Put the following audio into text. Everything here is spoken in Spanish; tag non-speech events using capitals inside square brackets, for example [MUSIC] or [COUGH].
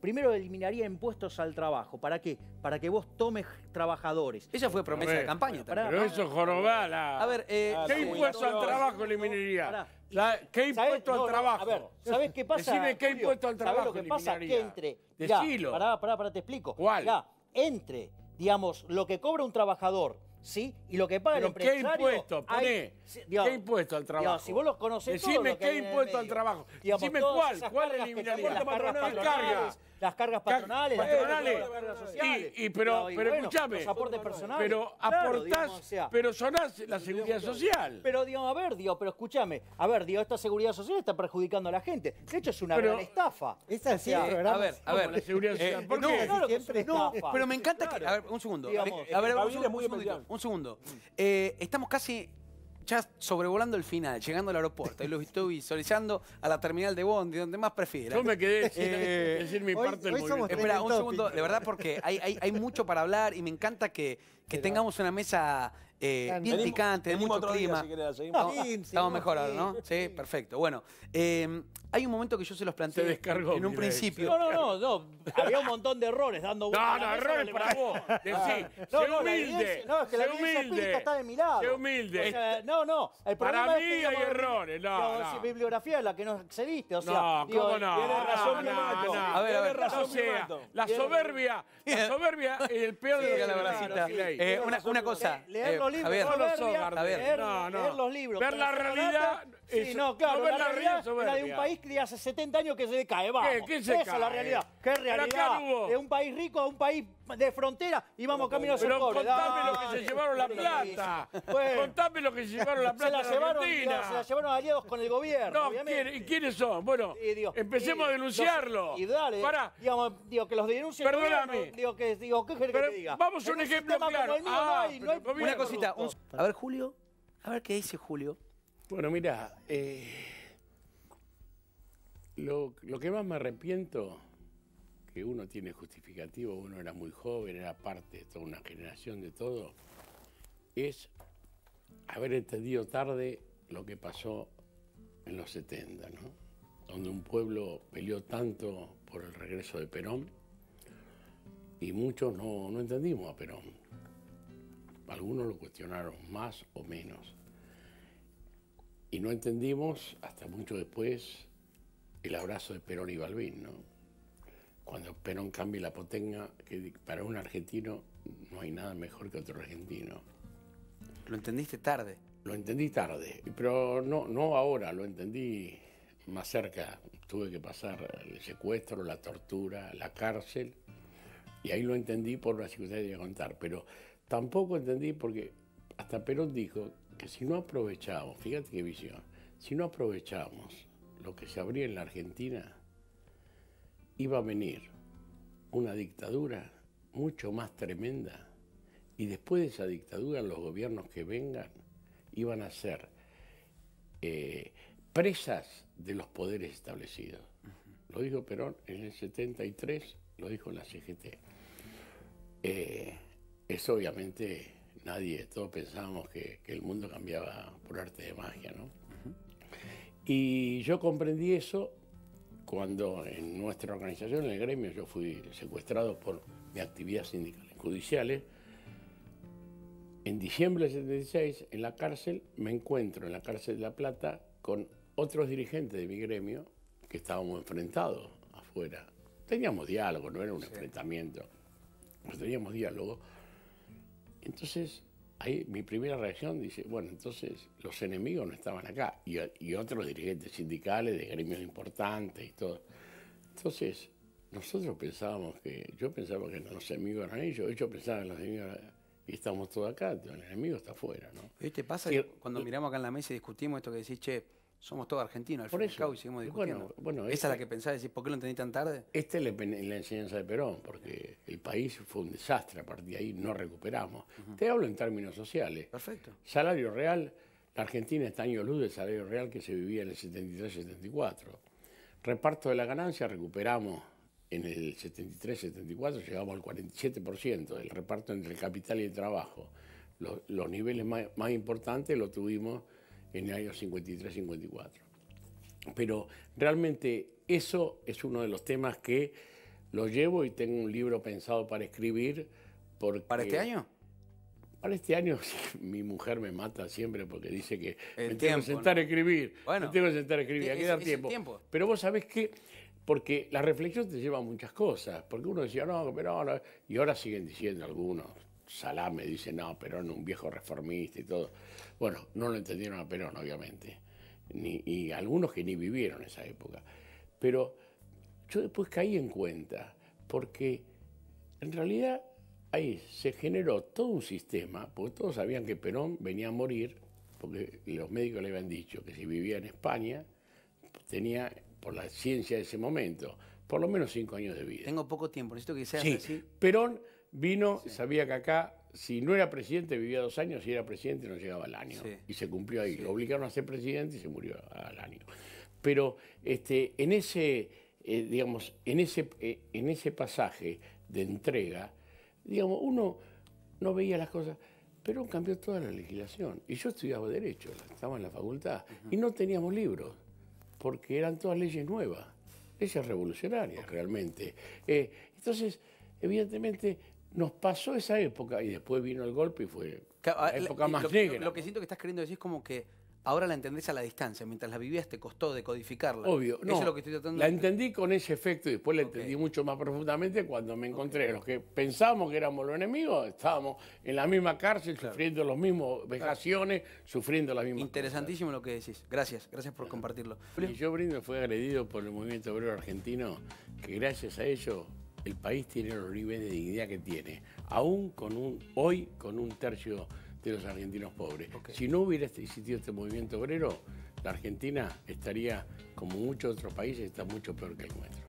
Primero eliminaría impuestos al trabajo. ¿Para qué? Para que vos tomes trabajadores. Esa fue promesa de campaña Pero eso jorobala. A ver, eh, ¿qué impuesto al trabajo eliminaría? ¿Qué impuesto al trabajo? a ver, ¿sabés qué pasa? Decime qué impuesto al trabajo lo que pasa? Que entre... Decilo. pará, pará, pará, te explico. ¿Cuál? entre, digamos, lo que cobra un trabajador ¿sí? Y lo que paga Pero el empresario... ¿qué impuesto? Poné, ¿qué impuesto al trabajo? si vos los conocés Decime todo qué impuesto al trabajo. Digamos, Decime cuál, cuál eliminaría. Las cargas patronales, las cargas patronales, las sociales. Y, pero, pero, pero Los aportes personales. Pero claro, aportás, pero sonás la seguridad social. Pero, digo, a ver, digo, pero escúchame. A ver, digo, esta seguridad social está perjudicando a la gente. De hecho, es una gran estafa. Esa sí, ¿verdad? A ver, a ver, la seguridad eh, social. ¿Por eh, qué? No, pero me encanta que... A ver, un segundo. A ver, un segundo un segundo. Eh, estamos casi ya sobrevolando el final, llegando al aeropuerto. y lo estoy visualizando a la terminal de Bondi, donde más prefiero Yo me quedé eh, sin [LAUGHS] decir mi parte del movimiento. Espera, un segundo, de verdad, porque hay, mucho para hablar y me encanta que, tengamos una mesa eh, de mucho clima. estamos mejor ahora, ¿no? Sí, perfecto. Bueno, eh, hay un momento que yo se los planteé en un principio. No, no, no, no, Había un montón de errores dando No, no, errores para vos. Decí, no, humilde. No, es que la humilde. está de mirada. lado. humilde. O sea, no, no. El problema para mí es que, hay errores. No, no. bibliografía es la que no accediste. O sea, no, digo, ¿cómo no? Tiene razón, no, no, A ver, a ver. o sea, la soberbia, la soberbia, el peor de la bracita. Eh, una cosa. Eh, leerlo eh, a ver, no a ver. no, no. leer los libros. Ver la realidad. sí, no, claro, no la, realidad, es la de un país que hace 70 años que se decae, vamos. ¿Qué, qué se Esa es la realidad. ¿Qué realidad? De un país rico a un país de frontera y vamos no, camino a ser Pero pobre. contame lo que se llevaron la plata. Bueno, contame lo que se llevaron la plata se la llevaron, Argentina. Se la llevaron aliados con el gobierno, no, obviamente. ¿Y quiénes son? Bueno, empecemos a denunciarlo. Y dale, Pará. Digamos, digo, que los denuncien. Perdóname. Digo, que, digo, ¿qué querés que te diga? Vamos a un, ejemplo claro. Ah, no hay, no hay, una cosita a ver, Julio. A ver qué dice Julio. Bueno, mira, eh, lo, que más me arrepiento, que uno tiene justificativo, uno era muy joven, era parte de toda una generación de todo, es haber entendido tarde lo que pasó en los 70, ¿no? Donde un pueblo peleó tanto por el regreso de Perón y muchos no, no entendimos a Perón. Algunos lo cuestionaron más o menos. Y no entendimos hasta mucho después el abrazo de Perón y Balbín, ¿no? Cuando Perón cambia la potenga, que para un argentino no hay nada mejor que otro argentino. ¿Lo entendiste tarde? Lo entendí tarde, pero no, no ahora, lo entendí más cerca. Tuve que pasar el secuestro, la tortura, la cárcel, y ahí lo entendí por la circunstancias de contar. Pero Tampoco entendí porque hasta Perón dijo que si no aprovechamos, fíjate qué visión, si no aprovechamos lo que se abría en la Argentina, iba a venir una dictadura mucho más tremenda y después de esa dictadura los gobiernos que vengan iban a ser eh, presas de los poderes establecidos. Lo dijo Perón en el 73, lo dijo la CGT. Eh, eso obviamente nadie, todos pensábamos que, el mundo cambiaba por arte de magia, ¿no? Y yo comprendí eso cuando en nuestra organización, en el gremio, yo fui secuestrado por mi actividad sindical y judiciales. En diciembre del 76, en la cárcel, me encuentro en la cárcel de La Plata con otros dirigentes de mi gremio que estábamos enfrentados afuera. Teníamos diálogo, no era un enfrentamiento, teníamos diálogo entonces, ahí mi primera reacción dice, bueno, entonces los enemigos no estaban acá, y, otros dirigentes sindicales de gremios importantes y todo. Entonces, nosotros pensábamos que, yo pensaba que los enemigos eran ellos, ellos pensaban que los enemigos eran y estamos todos acá, el enemigo está afuera, ¿no? ¿Viste? Pasa que cuando miramos acá en la mesa y discutimos esto que decís, che, somos todos argentinos, al Por fin y seguimos discutiendo. Bueno, ¿Esa es la este que pensás? decir ¿Por qué lo entendí tan tarde? Esta es la, enseñanza de Perón, porque el país fue un desastre, a partir de ahí no recuperamos. Te hablo en términos sociales. Perfecto. Salario real, la Argentina está año luz del salario real que se vivía en el 73-74. Reparto de la ganancia, recuperamos en el 73-74, llegamos al 47% el reparto entre el capital y el trabajo. Los, niveles más, más importantes lo tuvimos en el año 53-54. Pero realmente eso es uno de los temas que lo llevo y tengo un libro pensado para escribir. ¿Para este año? Para este año [LAUGHS] mi mujer me mata siempre porque dice que el me tiempo, tengo que sentar a escribir. Bueno, me tengo que sentar a escribir, hay que dar tiempo. tiempo. Pero vos sabés que, porque la reflexión te lleva a muchas cosas. Porque uno decía, no, pero ahora. Y ahora siguen diciendo algunos, Salá me dice, no, Perón, un viejo reformista y todo. Bueno, no lo entendieron a Perón, obviamente, y algunos que ni vivieron esa época. Pero yo después caí en cuenta, porque en realidad ahí se generó todo un sistema, porque todos sabían que Perón venía a morir, porque los médicos le habían dicho que si vivía en España, tenía, por la ciencia de ese momento, por lo menos cinco años de vida. Tengo poco tiempo, necesito que sea así. Perón vino, sabía que acá, si no era presidente, vivía dos años, si era presidente no llegaba al año. Y se cumplió ahí. Lo obligaron a ser presidente y se murió al año. Pero este, en ese, eh, digamos, en ese, eh, en ese pasaje de entrega, digamos, uno no veía las cosas. Pero cambió toda la legislación. Y yo estudiaba Derecho, estaba en la facultad. Y no teníamos libros, porque eran todas leyes nuevas, leyes revolucionarias realmente. Eh, entonces, evidentemente, nos pasó esa época y después vino el golpe y fue ah, época más negra. Lo que siento que estás queriendo decir es como que ahora la entendés a la distancia, mientras la vivías te costó decodificarla. Obvio, no, Eso es lo que estoy tratando la entendí con ese efecto y después la entendí mucho más profundamente cuando me encontré. Los que pensábamos que éramos los enemigos, estábamos en la misma cárcel, sufriendo las mismas vejaciones, sufriendo las mismas Interesantísimo lo que decís. Gracias, gracias por compartirlo. Y yo Brindo fue agredido por el movimiento obrero argentino, que gracias a ello el país tiene los niveles de dignidad que tiene, aún con un, hoy con un tercio de los argentinos pobres. Si no hubiera existido este movimiento obrero, la Argentina estaría, como muchos otros países, está mucho peor que el nuestro.